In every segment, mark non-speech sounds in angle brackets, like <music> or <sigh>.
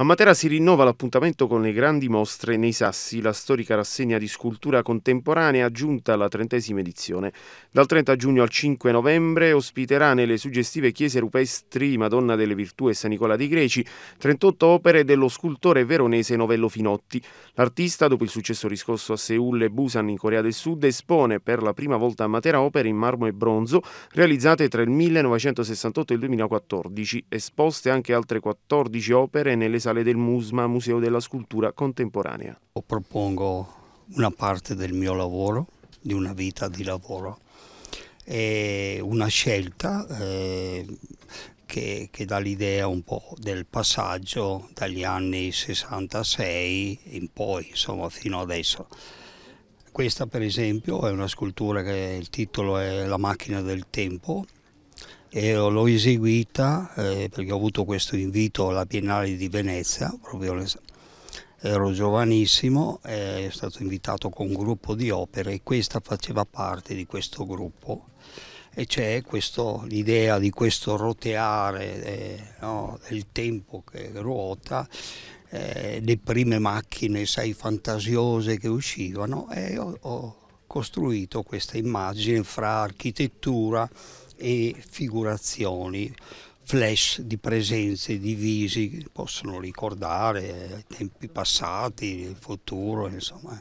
A Matera si rinnova l'appuntamento con le grandi mostre nei Sassi, la storica rassegna di scultura contemporanea giunta alla trentesima edizione. Dal 30 giugno al 5 novembre ospiterà nelle suggestive chiese rupestri Madonna delle Virtù e San Nicola dei Greci 38 opere dello scultore veronese Novello Finotti. L'artista, dopo il successo riscosso a Seul e Busan in Corea del Sud, espone per la prima volta a Matera opere in marmo e bronzo realizzate tra il 1968 e il 2014, esposte anche altre 14 opere nelle sale del MUSMA, Museo della Scultura Contemporanea. Io propongo una parte del mio lavoro, di una vita di lavoro, è una scelta eh, che, che, dà l'idea un po' del passaggio dagli anni 66 in poi, insomma, fino adesso. Questa per esempio è una scultura che il titolo è La macchina del tempo, e l'ho eseguita eh, perché ho avuto questo invito alla Biennale di Venezia, proprio ero giovanissimo, eh, sono stato invitato con un gruppo di opere e questa faceva parte di questo gruppo e c'è l'idea di questo roteare eh, no, del tempo che ruota, eh, le prime macchine sai, fantasiose che uscivano e ho, ho costruito questa immagine fra architettura e figurazioni, flash di presenze, di visi che possono ricordare eh, tempi passati, il futuro, insomma.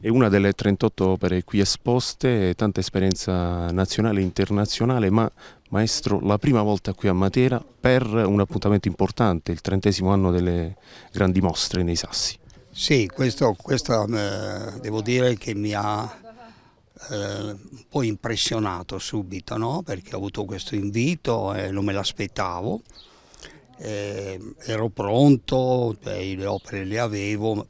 È una delle 38 opere qui esposte, tanta esperienza nazionale e internazionale, ma maestro, la prima volta qui a Matera per un appuntamento importante, il trentesimo anno delle grandi mostre nei Sassi. Sì, questo, questo eh, devo dire che mi ha eh, un po' impressionato subito, no? perché ho avuto questo invito e non me l'aspettavo. Eh, ero pronto, beh, le opere le avevo,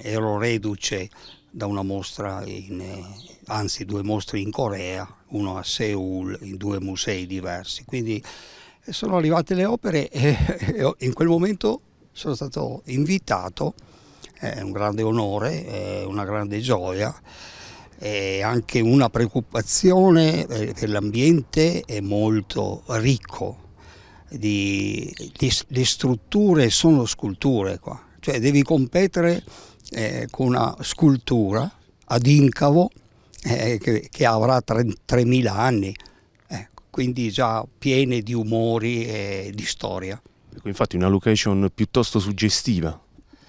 ero reduce da una mostra, in, eh, anzi due mostre in Corea, uno a Seoul, in due musei diversi. Quindi eh, sono arrivate le opere e, <laughs> e in quel momento sono stato invitato, è eh, un grande onore, eh, una grande gioia e eh, anche una preoccupazione per eh, l'ambiente è molto ricco. Di, di, le strutture sono sculture qua, cioè devi competere eh, con una scultura ad incavo eh, che, che, avrà 3.000 anni, eh, quindi già piene di umori e di storia. Ecco, infatti una location piuttosto suggestiva.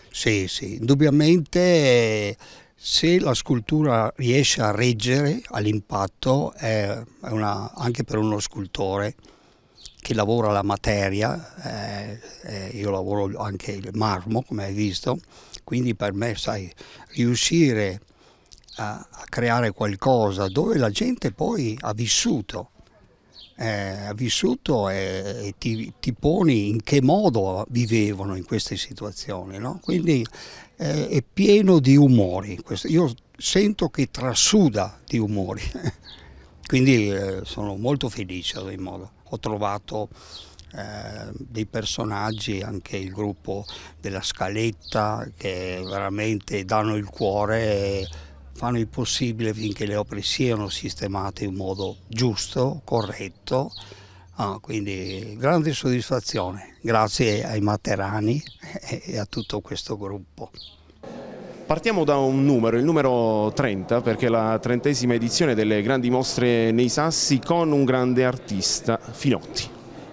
Sì, sì, indubbiamente eh, se la scultura riesce a reggere all'impatto, anche per uno scultore che lavora la materia, eh, eh, io lavoro anche il marmo, come hai visto, quindi per me, sai, riuscire a, a creare qualcosa dove la gente poi ha vissuto, eh, vissuto e ti, ti, poni in che modo vivevano in queste situazioni. No? Quindi eh, è pieno di umori, io sento che trasuda di umori, <laughs> quindi eh, sono molto felice ad ogni modo. Ho trovato eh, dei personaggi, anche il gruppo della scaletta che veramente danno il cuore fanno il possibile finché le opere siano sistemate in modo giusto, corretto, ah, quindi grande soddisfazione, grazie ai Materani <laughs> e a tutto questo gruppo. Partiamo da un numero, il numero 30, perché è la trentesima edizione delle grandi mostre nei Sassi con un grande artista, Finotti.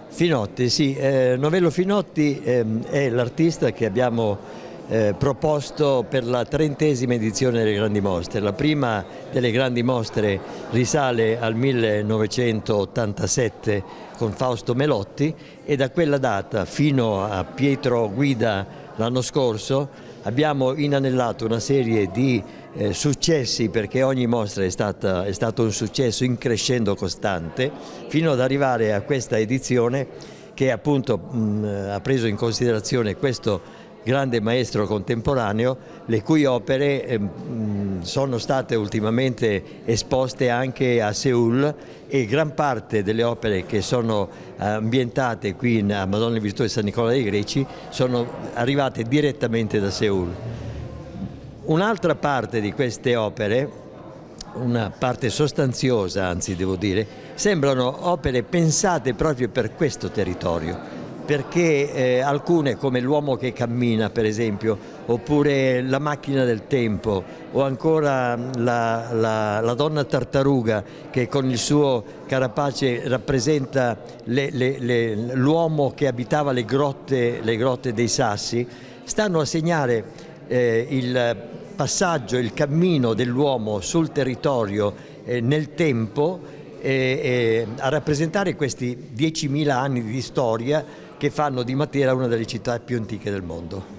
Finotti, sì, eh, Novello Finotti eh, è l'artista che abbiamo eh, proposto per la trentesima edizione delle grandi mostre. La prima delle grandi mostre risale al 1987 con Fausto Melotti e da quella data fino a Pietro Guida l'anno scorso abbiamo inanellato una serie di eh, successi perché ogni mostra è, stata, è stato un successo in crescendo costante fino ad arrivare a questa edizione che appunto mh, ha preso in considerazione questo grande maestro contemporaneo, le cui opere ehm, sono state ultimamente esposte anche a Seul e gran parte delle opere che sono eh, ambientate qui a Madonna di Virtù e San Nicola dei Greci sono arrivate direttamente da Seul. Un'altra parte di queste opere una parte sostanziosa, anzi devo dire, sembrano opere pensate proprio per questo territorio perché eh, alcune come l'uomo che cammina per esempio oppure la macchina del tempo o ancora la, la, la donna tartaruga che con il suo carapace rappresenta l'uomo che abitava le grotte, le grotte, dei sassi stanno a segnare eh, il passaggio, il cammino dell'uomo sul territorio eh, nel tempo a rappresentare questi 10.000 anni di storia che fanno di Matera una delle città più antiche del mondo.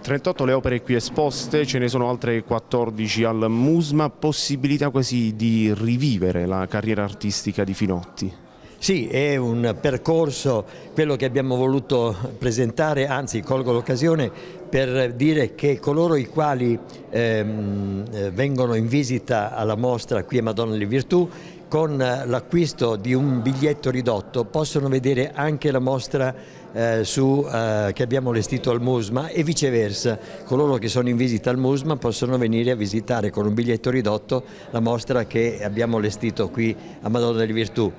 38 le opere qui esposte, ce ne sono altre 14 al Musma, possibilità quasi di rivivere la carriera artistica di Finotti. Sì, è un percorso, quello che abbiamo voluto presentare, anzi colgo l'occasione per dire che coloro i quali ehm, vengono in visita alla mostra qui a Madonna delle Virtù con eh, l'acquisto di un biglietto ridotto possono vedere anche la mostra eh, su, eh, che abbiamo allestito al Musma e viceversa, coloro che sono in visita al Musma possono venire a visitare con un biglietto ridotto la mostra che abbiamo allestito qui a Madonna delle Virtù.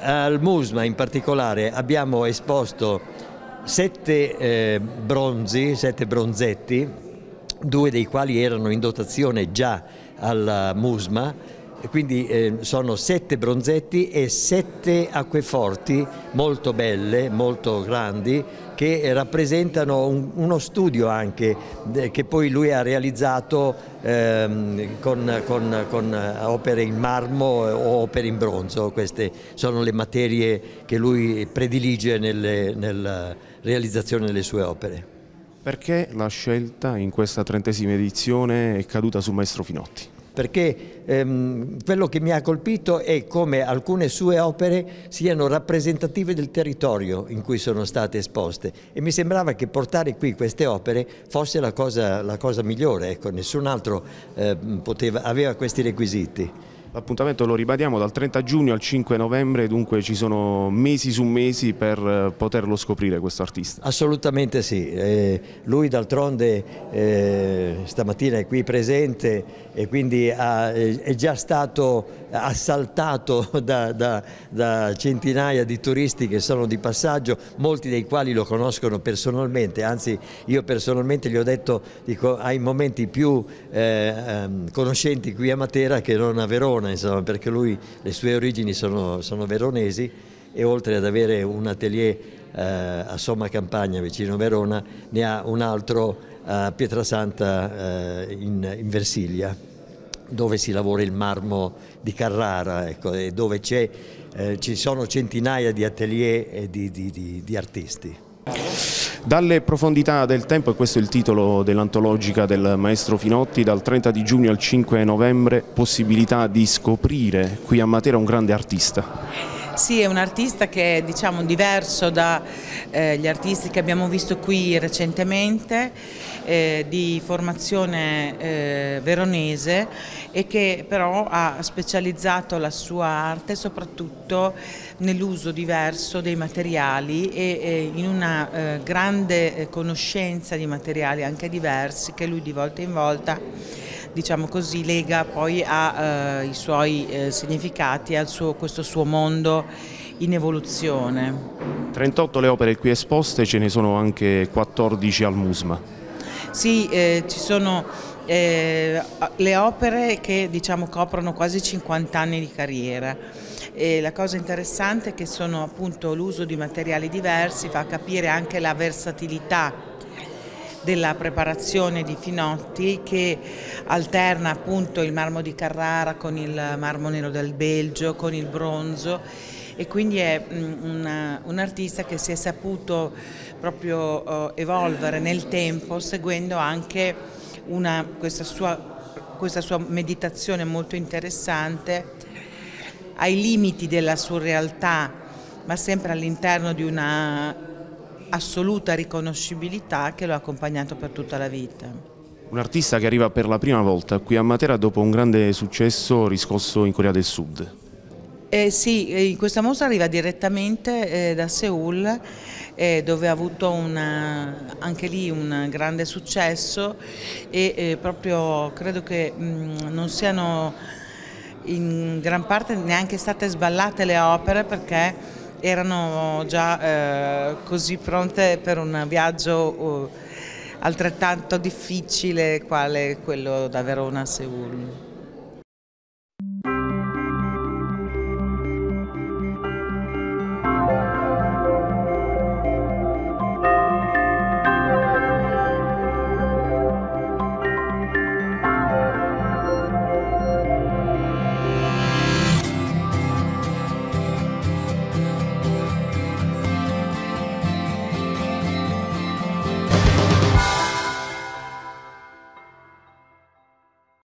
Al Musma in particolare abbiamo esposto sette eh, bronzi, sette bronzetti, due dei quali erano in dotazione già al eh, Musma, quindi eh, sono sette bronzetti e sette acqueforti molto belle, molto grandi, che rappresentano un, uno studio anche eh, che poi lui ha realizzato ehm, con, con, con, opere in marmo eh, o opere in bronzo, queste sono le materie che lui predilige nelle, nella realizzazione delle sue opere. Perché la scelta in questa trentesima edizione è caduta sul maestro Finotti? perché ehm, quello che mi ha colpito è come alcune sue opere siano rappresentative del territorio in cui sono state esposte e mi sembrava che portare qui queste opere fosse la cosa, la cosa migliore, ecco, nessun altro eh, poteva, aveva questi requisiti. L'appuntamento lo ribadiamo dal 30 giugno al 5 novembre, dunque ci sono mesi su mesi per eh, poterlo scoprire questo artista. Assolutamente sì, eh, lui d'altronde eh, stamattina è qui presente e quindi ha, eh, è già stato assaltato <laughs> da, da, da, centinaia di turisti che sono di passaggio, molti dei quali lo conoscono personalmente, anzi io personalmente gli ho detto dico, ai momenti più eh, ehm, conoscenti qui a Matera che non a Verona, insomma, perché lui le sue origini sono, sono veronesi e oltre ad avere un atelier eh, a Somma Campagna vicino a Verona ne ha un altro a Pietrasanta eh, in, in Versilia dove si lavora il marmo di Carrara, ecco, dove eh, ci sono centinaia di atelier di, di, di, di artisti. Dalle profondità del tempo, e questo è il titolo dell'antologica del maestro Finotti, dal 30 di giugno al 5 novembre, possibilità di scoprire qui a Matera un grande artista. Sì, è un artista che è diciamo, diverso dagli eh, artisti che abbiamo visto qui recentemente, eh, di formazione eh, veronese e che però ha specializzato la sua arte soprattutto nell'uso diverso dei materiali e in una eh, grande eh, conoscenza di materiali anche diversi che lui di volta in volta diciamo così, lega poi ai eh, suoi significati, a questo suo mondo in evoluzione. 38 le opere qui esposte, ce ne sono anche 14 al Musma. Sì, eh, ci sono eh, le opere che diciamo, coprono quasi 50 anni di carriera e la cosa interessante è che sono appunto l'uso di materiali diversi fa capire anche la versatilità della preparazione di Finotti che alterna appunto il marmo di Carrara con il marmo nero del Belgio, con il bronzo e quindi è un, un artista che si è saputo proprio eh, evolvere nel tempo seguendo anche una, questa, sua, questa sua meditazione molto interessante ai limiti della surrealtà, ma sempre all'interno di una assoluta riconoscibilità che l'ho accompagnato per tutta la vita. Un artista che arriva per la prima volta qui a Matera dopo un grande successo riscosso in Corea del Sud. Eh sì, eh, questa mostra arriva direttamente eh, da Seoul eh, dove ha avuto una, anche lì un grande successo e proprio credo che mm, non siano in gran parte neanche state sballate le opere perché erano già eh, così pronte per un viaggio eh, altrettanto difficile quale quello da Verona a Seul.